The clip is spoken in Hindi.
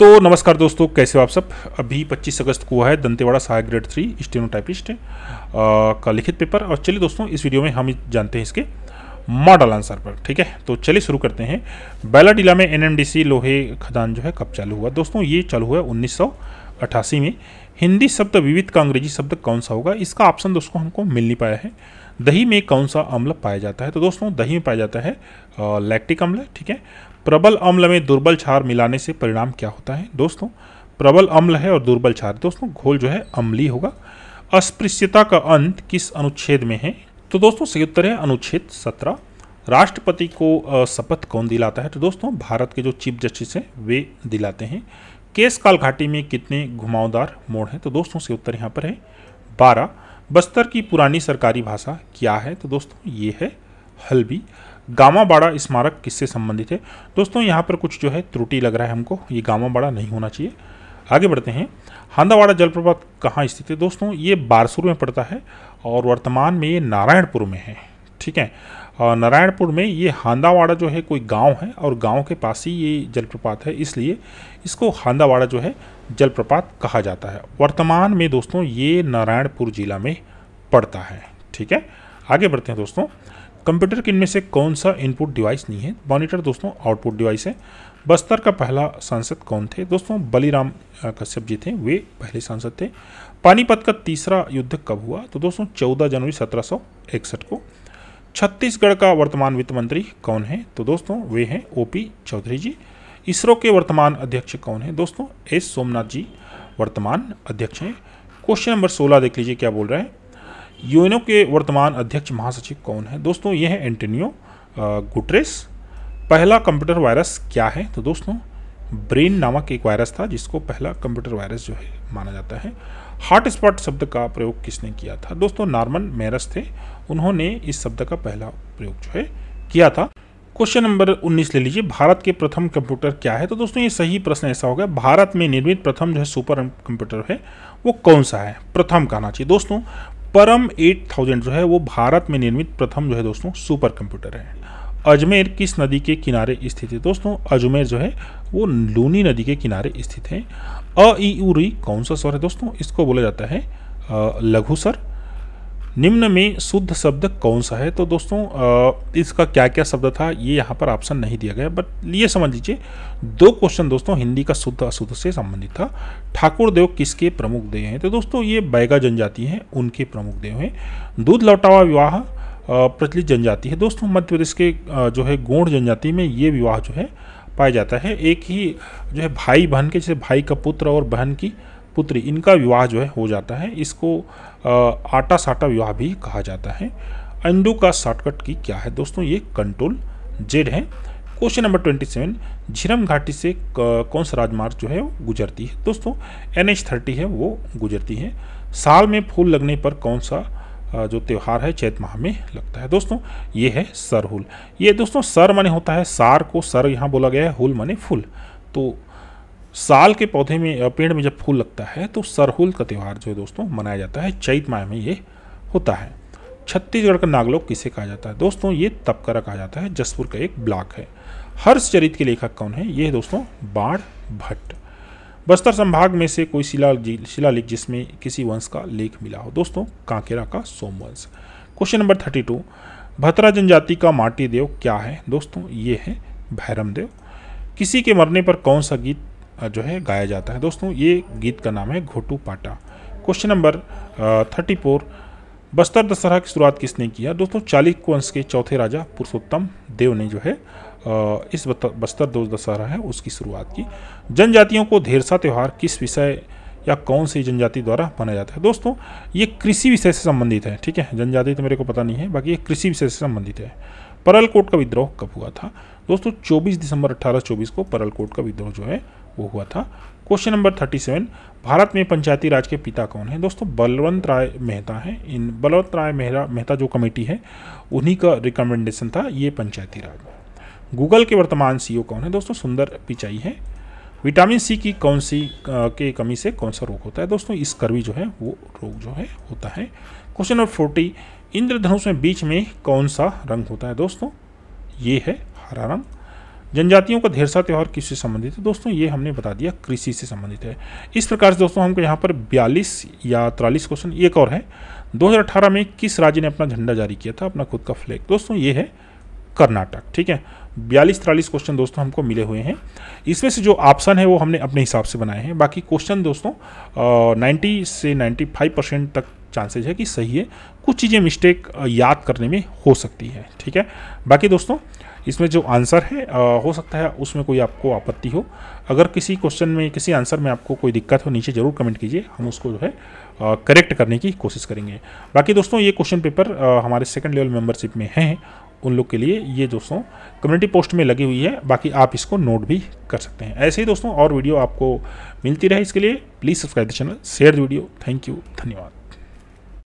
तो नमस्कार दोस्तों कैसे हो आप सब अभी 25 अगस्त को हुआ है दंतेवाड़ा सहायक ग्रेड थ्री टाइपिस्ट का लिखित पेपर और चलिए दोस्तों इस वीडियो में हम जानते हैं इसके मॉडल आंसर पर ठीक है तो चलिए शुरू करते हैं बैलाडीला में एनएमडीसी लोहे खदान जो है कब चालू हुआ दोस्तों ये चालू हुआ उन्नीस में हिंदी शब्द विविध का अंग्रेजी शब्द कौन सा होगा इसका ऑप्शन दोस्तों हमको मिल नहीं पाया है दही में कौन सा अम्ल पाया जाता है तो दोस्तों दही में पाया जाता है लैक्टिक अम्ल ठीक है प्रबल अम्ल में दुर्बल क्षार मिलाने से परिणाम क्या होता है दोस्तों प्रबल अम्ल है और दुर्बल क्षार दोस्तों घोल जो है अम्ली होगा अस्पृश्यता का अंत किस अनुच्छेद में है तो दोस्तों सही उत्तर है अनुच्छेद सत्रह राष्ट्रपति को शपथ कौन दिलाता है तो दोस्तों भारत के जो चीफ जस्टिस हैं वे दिलाते हैं केस काल घाटी में कितने घुमावदार मोड़ हैं तो दोस्तों से उत्तर यहाँ पर है बारह बस्तर की पुरानी सरकारी भाषा क्या है तो दोस्तों ये है हल्बी गामाबाड़ा स्मारक किससे संबंधित है दोस्तों यहाँ पर कुछ जो है त्रुटि लग रहा है हमको ये गामाबाड़ा नहीं होना चाहिए आगे बढ़ते हैं हांदावाड़ा जलप्रपात कहाँ स्थित है दोस्तों ये बारसूर में पड़ता है और वर्तमान में ये नारायणपुर में है ठीक है नारायणपुर में ये हांदावाड़ा जो है कोई गांव है और गांव के पास ही ये जलप्रपात है इसलिए इसको हांदावाड़ा जो है जलप्रपात कहा जाता है वर्तमान में दोस्तों ये नारायणपुर जिला में पड़ता है ठीक है आगे बढ़ते हैं दोस्तों कंप्यूटर के इनमें से कौन सा इनपुट डिवाइस नहीं है मॉनिटर दोस्तों आउटपुट डिवाइस है बस्तर का पहला सांसद कौन थे दोस्तों बलिराम कश्यप जी थे वे पहले सांसद थे पानीपत का तीसरा युद्ध कब हुआ तो दोस्तों 14 जनवरी सत्रह को छत्तीसगढ़ का वर्तमान वित्त मंत्री कौन है तो दोस्तों वे हैं ओ पी चौधरी जी इसरो के वर्तमान अध्यक्ष कौन है दोस्तों एस सोमनाथ जी वर्तमान अध्यक्ष हैं क्वेश्चन नंबर सोलह देख लीजिए क्या बोल रहे हैं यूएनओ के वर्तमान अध्यक्ष महासचिव कौन है दोस्तों ये है एंटोनियो गुटरेस पहला कंप्यूटर वायरस क्या है तो दोस्तों ब्रेन नामक एक वायरस था जिसको पहला कंप्यूटर वायरस जो है माना जाता है हॉटस्पॉट शब्द का प्रयोग किसने किया था दोस्तों नॉर्मन मेरस थे उन्होंने इस शब्द का पहला प्रयोग जो है किया था क्वेश्चन नंबर 19 ले लीजिए भारत के प्रथम कंप्यूटर क्या है तो दोस्तों ये सही प्रश्न ऐसा होगा भारत में निर्मित प्रथम जो है सुपर कंप्यूटर है वो कौन सा है प्रथम कहना चाहिए दोस्तों परम 8000 जो है वो भारत में निर्मित प्रथम जो है दोस्तों सुपर कंप्यूटर है अजमेर किस नदी के किनारे स्थित है दोस्तों अजमेर जो है वो लूनी नदी के किनारे स्थित है अ ई उरी कौन सा स्वर है दोस्तों इसको बोला जाता है लघु स्वर निम्न में शुद्ध शब्द कौन सा है तो दोस्तों इसका क्या क्या शब्द था ये यहाँ पर ऑप्शन नहीं दिया गया बट ये समझ लीजिए दो क्वेश्चन दोस्तों हिंदी का शुद्ध अशुद्ध से संबंधित था ठाकुर देव किसके प्रमुख देव हैं तो दोस्तों ये बैगा जनजाति हैं उनके प्रमुख देव हैं दूध लौटावा विवाह प्रचलित जनजाति है दोस्तों मध्य प्रदेश के जो है गोंड जनजाति में ये विवाह जो है पाया जाता है एक ही जो है भाई बहन के जैसे भाई का पुत्र और बहन की पुत्री इनका विवाह जो है हो जाता है इसको आटा साटा विवाह भी कहा जाता है अंडू का शॉर्टकट की क्या है दोस्तों ये कंट्रोल जेड है question number twenty seven Jhiram Ghati से कौन सा राजमार्ग जो है वो गुजरती है दोस्तों एन एच थर्टी है वो गुजरती है साल में फूल लगने पर कौन सा जो त्यौहार है चैत माह में लगता है दोस्तों ये है सरहुल ये दोस्तों सर माने होता है सार को सर यहाँ बोला गया है हुल माने फूल तो साल के पौधे में पेड़ में जब फूल लगता है तो सरहुल का त्यौहार जो है दोस्तों मनाया जाता है चैत माह में ये होता है छत्तीसगढ़ का नागलोक किसे कहा जाता है दोस्तों ये तपकरा कहा जाता है जसपुर का एक ब्लॉक है हर्ष चरित के लेखक कौन है ये दोस्तों बाढ़ भट्ट बस्तर संभाग में से कोई शिला शिलालेख जिसमें किसी वंश का लेख मिला हो दोस्तों कांकेरा का Somvansh question number thirty two Bhatra जनजाति का माटी देव क्या है दोस्तों ये है भैरम देव किसी के मरने पर कौन सा गीत जो है गाया जाता है दोस्तों ये गीत का नाम है घोटू पाटा question number thirty four Bastar Dussehra की शुरुआत किसने किया दोस्तों चालिक वंश के चौथे राजा पुरुषोत्तम देव ने जो है इस बस्तर दोष दशहरा है उसकी शुरुआत की जनजातियों को ढेर सा त्यौहार किस विषय या कौन सी जनजाति द्वारा मनाया जाता है दोस्तों ये कृषि विषय से संबंधित है ठीक है जनजाति तो मेरे को पता नहीं है बाकी ये कृषि विषय से संबंधित है परल कोट का विद्रोह कब हुआ था दोस्तों 24 दिसंबर 1824 को परल कोट का विद्रोह जो है वो हुआ था क्वेश्चन नंबर 37 भारत में पंचायती राज के पिता कौन है दोस्तों बलवंत राय मेहता है इन बलवंत राय मेहता मेहता जो कमेटी है उन्हीं का रिकमेंडेशन था ये पंचायती राज गूगल के वर्तमान सीईओ कौन है दोस्तों सुंदर पिचाई है विटामिन सी की कौन सी के कमी से कौन सा रोग होता है दोस्तों इस कर्वी जो है वो रोग जो है होता है क्वेश्चन नंबर फोर्टी इंद्रधनुष में बीच में कौन सा रंग होता है दोस्तों ये है हरा रंग जनजातियों का ढेरसा त्यौहार किससे संबंधित है दोस्तों ये हमने बता दिया कृषि से संबंधित है इस प्रकार से दोस्तों हमको यहाँ पर बयालीस या तिरालीस क्वेश्चन एक और है 2018 में किस राज्य ने अपना झंडा जारी किया था अपना खुद का फ्लैग दोस्तों ये है कर्नाटक ठीक है बयालीस तिरालीस क्वेश्चन दोस्तों हमको मिले हुए हैं इसमें से जो ऑप्शन है वो हमने अपने हिसाब से बनाए हैं बाकी क्वेश्चन दोस्तों नाइन्टी से नाइन्टी फाइव परसेंट तक चांसेज है कि सही है कुछ चीज़ें मिस्टेक याद करने में हो सकती है ठीक है बाकी दोस्तों इसमें जो आंसर है आ, हो सकता है उसमें कोई आपको आपत्ति हो अगर किसी क्वेश्चन में किसी आंसर में आपको कोई दिक्कत हो नीचे ज़रूर कमेंट कीजिए हम उसको जो है करेक्ट करने की कोशिश करेंगे बाकी दोस्तों ये क्वेश्चन पेपर आ, हमारे सेकंड लेवल मेंबरशिप में हैं उन लोग के लिए ये दोस्तों कम्युनिटी पोस्ट में लगी हुई है बाकी आप इसको नोट भी कर सकते हैं ऐसे ही दोस्तों और वीडियो आपको मिलती रहे इसके लिए please subscribe the channel share the video thank you धन्यवाद